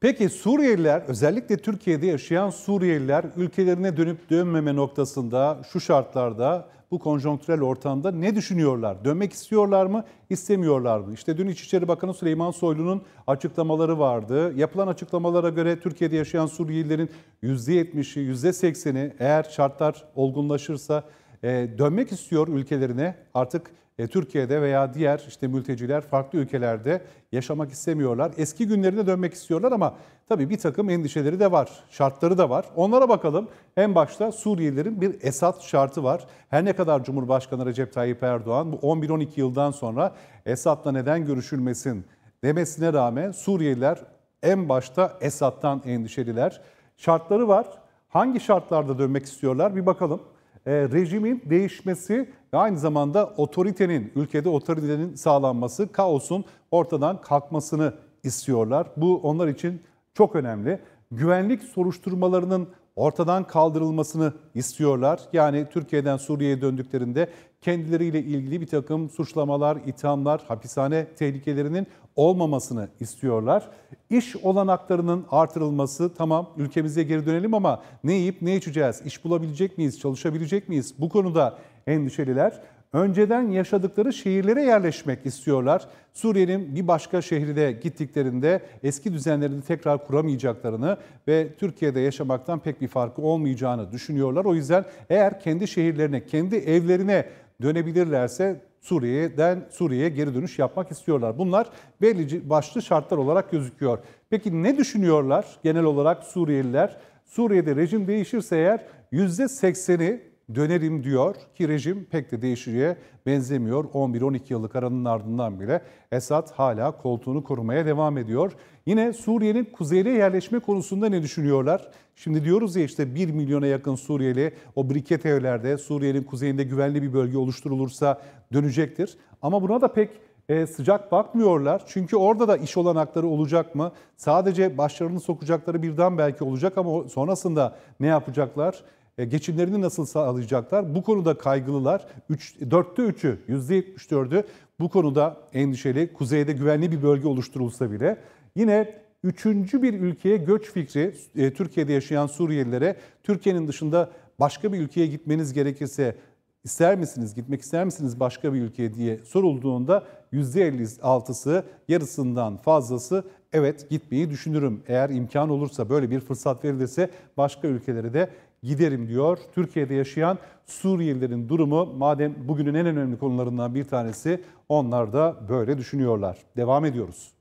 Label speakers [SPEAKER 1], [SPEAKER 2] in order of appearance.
[SPEAKER 1] Peki Suriyeliler özellikle Türkiye'de yaşayan Suriyeliler ülkelerine dönüp dönmeme noktasında şu şartlarda bu konjonktürel ortamda ne düşünüyorlar? Dönmek istiyorlar mı, istemiyorlar mı? İşte dün İçişleri Bakanı Süleyman Soylu'nun açıklamaları vardı. Yapılan açıklamalara göre Türkiye'de yaşayan Suriyelilerin %70'i, %80'i eğer şartlar olgunlaşırsa ee, dönmek istiyor ülkelerine. Artık e, Türkiye'de veya diğer işte mülteciler farklı ülkelerde yaşamak istemiyorlar. Eski günlerine dönmek istiyorlar ama tabii bir takım endişeleri de var, şartları da var. Onlara bakalım. En başta Suriyelilerin bir Esad şartı var. Her ne kadar Cumhurbaşkanı Recep Tayyip Erdoğan bu 11-12 yıldan sonra Esad'la neden görüşülmesin demesine rağmen Suriyeliler en başta Esad'dan endişeliler. Şartları var. Hangi şartlarda dönmek istiyorlar bir bakalım. E, rejimin değişmesi ve aynı zamanda otoritenin, ülkede otoritenin sağlanması, kaosun ortadan kalkmasını istiyorlar. Bu onlar için çok önemli. Güvenlik soruşturmalarının ortadan kaldırılmasını istiyorlar. Yani Türkiye'den Suriye'ye döndüklerinde kendileriyle ilgili bir takım suçlamalar, ithamlar, hapishane tehlikelerinin olmamasını istiyorlar. İş olanaklarının artırılması tamam ülkemize geri dönelim ama ne yiyip ne içeceğiz, İş bulabilecek miyiz, çalışabilecek miyiz bu konuda endişeliler önceden yaşadıkları şehirlere yerleşmek istiyorlar. Suriye'nin bir başka şehrine gittiklerinde eski düzenlerini tekrar kuramayacaklarını ve Türkiye'de yaşamaktan pek bir farkı olmayacağını düşünüyorlar. O yüzden eğer kendi şehirlerine, kendi evlerine dönebilirlerse Suriye'den Suriye'ye geri dönüş yapmak istiyorlar. Bunlar belli başlı şartlar olarak gözüküyor. Peki ne düşünüyorlar genel olarak Suriyeliler? Suriye'de rejim değişirse eğer %80'i dönerim diyor ki rejim pek de değişeceğe benzemiyor. 11-12 yıllık aranın ardından bile Esad hala koltuğunu korumaya devam ediyor. Yine Suriye'nin kuzeyine yerleşme konusunda ne düşünüyorlar? Şimdi diyoruz ya işte 1 milyona yakın Suriyeli o briket evlerde Suriye'nin kuzeyinde güvenli bir bölge oluşturulursa dönecektir. Ama buna da pek e, sıcak bakmıyorlar. Çünkü orada da iş olanakları olacak mı? Sadece başlarını sokacakları birden belki olacak ama sonrasında ne yapacaklar? E, geçimlerini nasıl sağlayacaklar? Bu konuda kaygılılar. 3, 4'te 3'ü, %74'ü bu konuda endişeli. Kuzeyde güvenli bir bölge oluşturulsa bile. Yine üçüncü bir ülkeye göç fikri e, Türkiye'de yaşayan Suriyelilere Türkiye'nin dışında başka bir ülkeye gitmeniz gerekirse ister misiniz, gitmek ister misiniz başka bir ülkeye diye sorulduğunda %56'sı yarısından fazlası evet gitmeyi düşünürüm. Eğer imkan olursa böyle bir fırsat verilirse başka ülkelere de giderim diyor. Türkiye'de yaşayan Suriyelilerin durumu madem bugünün en önemli konularından bir tanesi onlar da böyle düşünüyorlar. Devam ediyoruz.